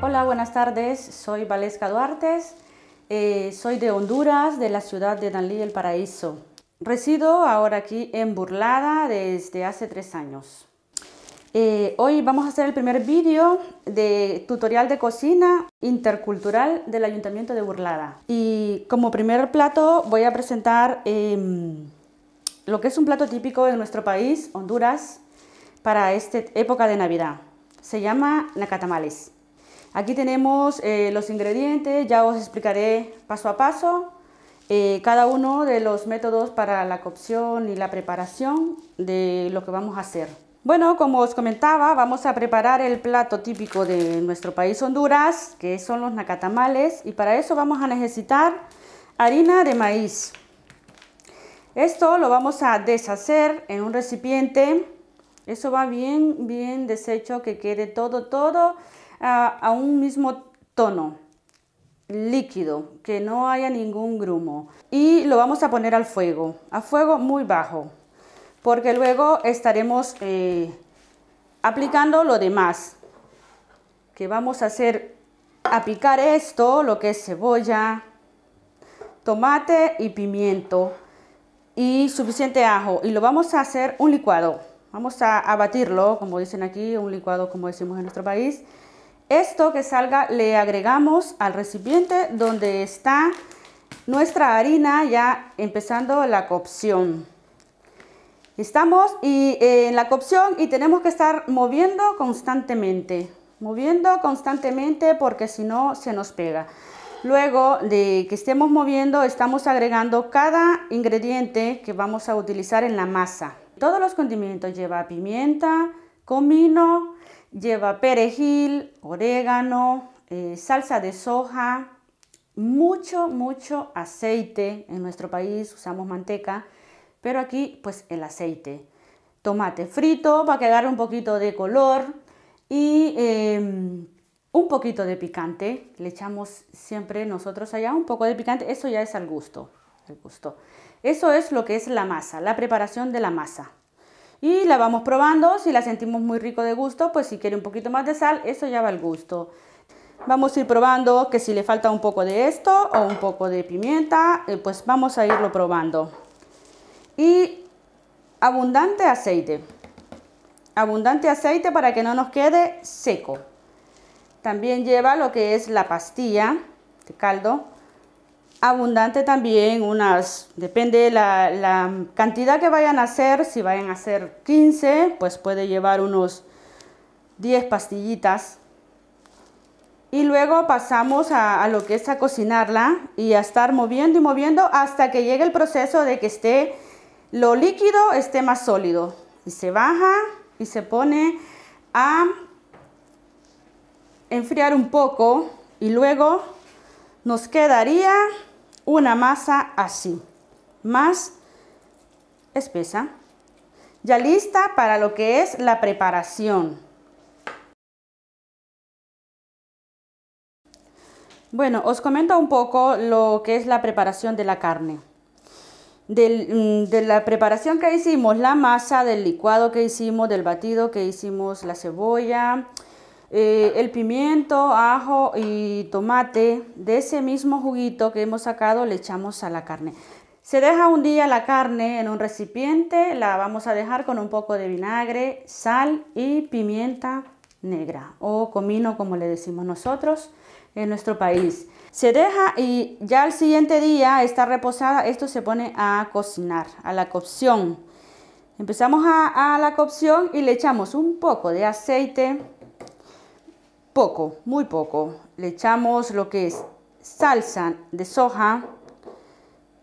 Hola, buenas tardes. Soy Valesca Duartes. Eh, soy de Honduras, de la ciudad de Danlí, El Paraíso. Resido ahora aquí en Burlada desde hace tres años. Eh, hoy vamos a hacer el primer vídeo de tutorial de cocina intercultural del Ayuntamiento de Burlada. Y como primer plato voy a presentar em, lo que es un plato típico de nuestro país, Honduras, para esta época de Navidad. Se llama nacatamales. Aquí tenemos eh, los ingredientes, ya os explicaré paso a paso eh, cada uno de los métodos para la cocción y la preparación de lo que vamos a hacer. Bueno, como os comentaba, vamos a preparar el plato típico de nuestro país Honduras, que son los nacatamales, y para eso vamos a necesitar harina de maíz, esto lo vamos a deshacer en un recipiente. Eso va bien, bien deshecho, que quede todo, todo ah, a, un mismo tono líquido, que no haya ningún grumo. Y lo vamos a poner al fuego, a fuego muy bajo, porque luego estaremos eh, aplicando lo demás, que vamos a hacer a picar esto, lo que es cebolla, tomate y pimiento y suficiente ajo y lo vamos a hacer un licuado. Vamos a, batirlo, como dicen aquí, un licuado como decimos en nuestro país. Esto que salga le agregamos al recipiente donde está nuestra harina ya empezando la cocción. Estamos eh, en la cocción y tenemos que estar moviendo constantemente, moviendo constantemente porque si no se nos pega. Luego de que estemos moviendo, estamos agregando cada ingrediente que vamos a utilizar en la masa. Todos los condimentos lleva pimienta, comino, lleva perejil, orégano, eh, salsa de soja, mucho, mucho aceite. En nuestro país usamos manteca, pero aquí pues el aceite. Tomate frito para a agarre un poquito de color y em, un poquito de picante, le echamos siempre nosotros allá un poco de picante, eso ya es al gusto, al gusto. Eso es lo que es la masa, la preparación de la masa. Y la vamos probando, si la sentimos muy rico de gusto, pues si quiere un poquito más de sal, eso ya va al gusto. Vamos a ir probando que si le falta un poco de esto o un poco de pimienta, eh, pues vamos a irlo probando. Y abundante aceite. Abundante aceite para que no nos quede seco. También lleva lo que es la pastilla de caldo. Abundante también, unas, depende de la, cantidad que vayan a hacer. Si vayan a hacer 15, pues puede llevar unos 10 pastillitas y luego pasamos a, a, lo que es a cocinarla y a estar moviendo y moviendo hasta que llegue el proceso de que esté lo líquido esté más sólido y se baja y se pone a enfriar un poco y luego nos quedaría una masa así, más espesa, ya lista para lo que es la preparación. Bueno, os comento un poco lo que es la preparación de la carne. Mm, de la preparación que hicimos, la masa, del licuado que hicimos, del batido que hicimos, la cebolla, eh, el pimiento, ajo y tomate de ese mismo juguito que hemos sacado le echamos a la carne. Se deja un día la carne en un recipiente, la vamos a dejar con un poco de vinagre, sal y pimienta negra o comino como le decimos nosotros en nuestro país. Se deja y ya al siguiente día está reposada, esto se pone a cocinar, a la cocción. Empezamos a, a la cocción y le echamos un poco de aceite, poco, muy poco. Le echamos lo que es salsa de soja.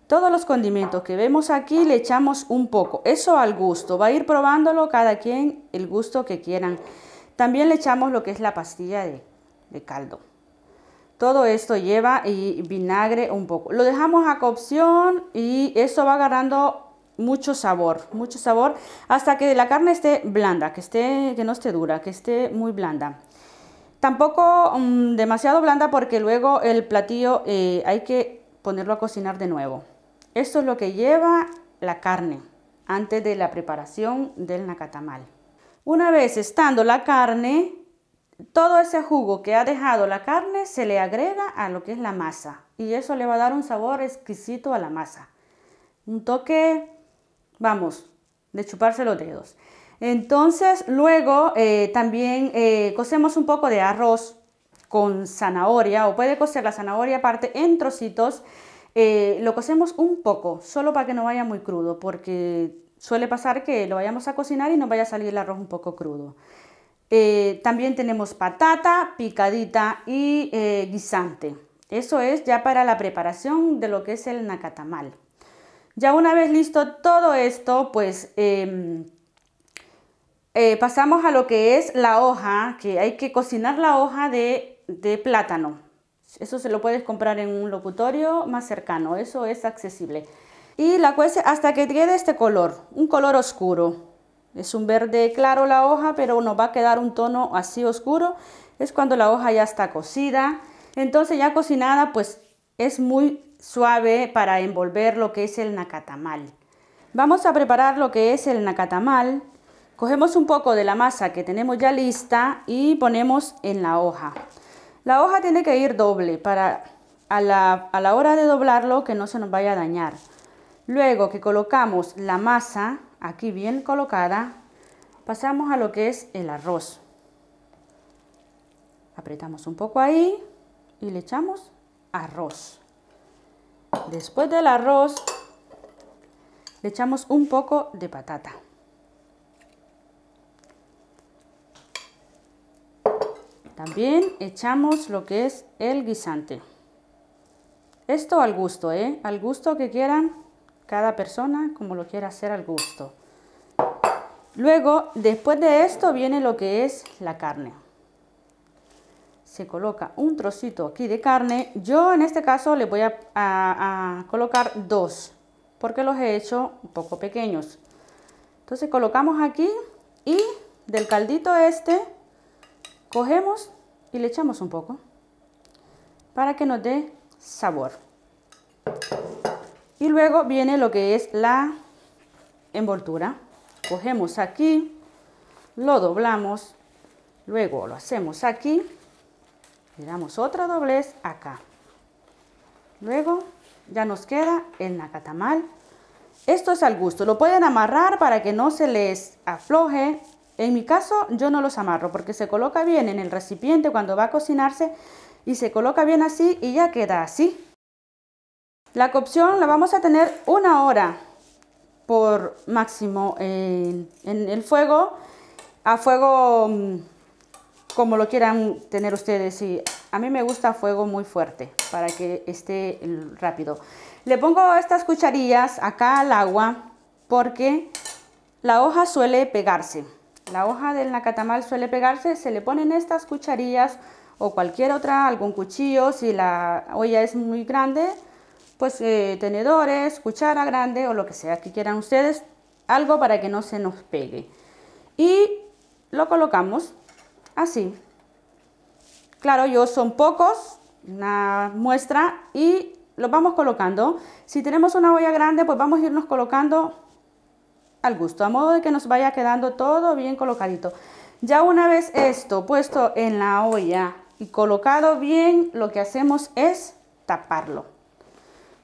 Todos los condimentos que vemos aquí le echamos un poco. Eso al gusto. Va a ir probándolo cada quien el gusto que quieran. También le echamos lo que es la pastilla de, caldo. Todo esto lleva y vinagre un poco. Lo dejamos a cocción y eso va agarrando mucho sabor, mucho sabor hasta que la carne esté blanda, que esté que no esté dura, que esté muy blanda. Tampoco mm, demasiado blanda porque luego el platillo eh, hay que ponerlo a cocinar de nuevo. Esto es lo que lleva la carne antes de la preparación del nacatamal. Una vez estando la carne, todo ese jugo que ha dejado la carne se le agrega a lo que es la masa y eso le va a dar un sabor exquisito a la masa. Un toque, vamos, de chuparse los dedos. Entonces luego eh, también eh, cocemos un poco de arroz con zanahoria o puede cocer la zanahoria aparte en trocitos. Eh, lo cocemos un poco, solo para que no vaya muy crudo, porque suele pasar que lo vayamos a cocinar y nos vaya a salir el arroz un poco crudo. también tenemos patata picadita y guisante. Eso es ya para la preparación de lo que es el nacatamal. Ya una vez listo todo esto, pues em, eh, pasamos a lo que es la hoja, que hay que cocinar la hoja de, de plátano. Eso se lo puedes comprar en un locutorio más cercano, eso es accesible. Y la cuece hasta que quede este color, un color oscuro. Es un verde claro la hoja, pero nos va a quedar un tono así oscuro. Es cuando la hoja ya está cocida. Entonces ya cocinada, pues es muy suave para envolver lo que es el nacatamal. Vamos a preparar lo que es el nacatamal. Cogemos un poco de la masa que tenemos ya lista y ponemos en la hoja. La hoja tiene que ir doble para a la, hora de doblarlo que no se nos vaya a dañar. Luego que colocamos la masa aquí bien colocada, pasamos a lo que es el arroz. Apretamos un poco ahí y le echamos arroz. Después del arroz le echamos un poco de patata. También echamos lo que es el guisante. Esto al gusto, ¿eh? Al gusto que quieran cada persona, como lo quiera hacer al gusto. Luego, después de esto viene lo que es la carne. Se coloca un trocito aquí de carne. Yo en este caso le voy a, a colocar dos, porque los he hecho un poco pequeños. Entonces colocamos aquí y del caldito este Cogemos y le echamos un poco para que nos dé sabor. Y luego viene lo que es la envoltura. Cogemos aquí, lo doblamos, luego lo hacemos aquí, le damos otra doblez acá. Luego ya nos queda el nacatamal. Esto es al gusto, lo pueden amarrar para que no se les afloje en mi caso yo no los amarro porque se coloca bien en el recipiente cuando va a cocinarse y se coloca bien así y ya queda así. La cocción la vamos a tener una hora por máximo en, el fuego, a fuego mm, como lo quieran tener ustedes. Y a mí me gusta fuego muy fuerte para que esté rápido. Le pongo estas cucharillas acá al agua porque la hoja suele pegarse. La hoja del nacatamal suele pegarse, se le ponen estas cucharillas o cualquier otra, algún cuchillo, si la olla es muy grande, pues eh, tenedores, cuchara grande o lo que sea que quieran ustedes, algo para que no se nos pegue. Y lo colocamos así. Claro, yo son pocos, una muestra y lo vamos colocando. Si tenemos una olla grande, pues vamos a irnos colocando al gusto, a modo de que nos vaya quedando todo bien colocadito. Ya una vez esto puesto en la olla y colocado bien, lo que hacemos es taparlo.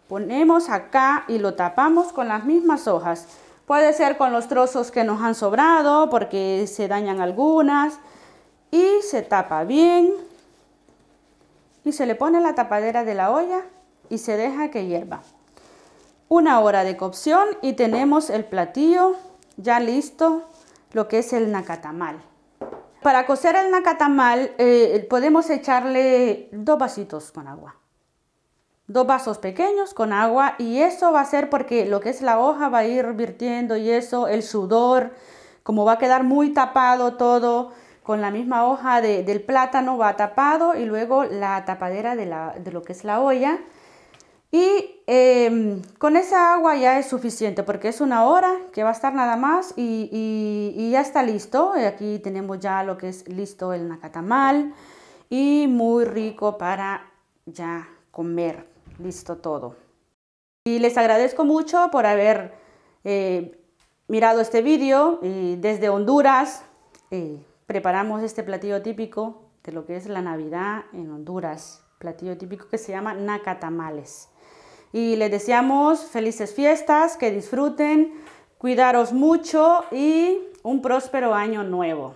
Ponemos acá y lo tapamos con las mismas hojas. Puede ser con los trozos que nos han sobrado porque se dañan algunas. Y se tapa bien. Y se le pone la tapadera de la olla y se deja que hierva una hora de cocción y tenemos el platillo ya listo, lo que es el nacatamal. Para cocer el nacatamal eh, podemos echarle dos vasitos con agua. Dos vasos pequeños con agua y eso va a ser porque lo que es la hoja va a ir virtiendo y eso, el sudor, como va a quedar muy tapado todo con la misma hoja del plátano va tapado y luego la tapadera de lo que es la olla y em, con esa agua ya es suficiente porque es una hora que va a estar nada más y, ya está listo. Aquí tenemos ya lo que es listo el nacatamal y muy rico para ya comer. Listo todo. Y les agradezco mucho por haber eh, mirado este vídeo. Desde Honduras eh, preparamos este platillo típico de lo que es la Navidad en Honduras. Platillo típico que se llama nacatamales. Y les deseamos felices fiestas, que disfruten, cuidaros mucho y un próspero año nuevo.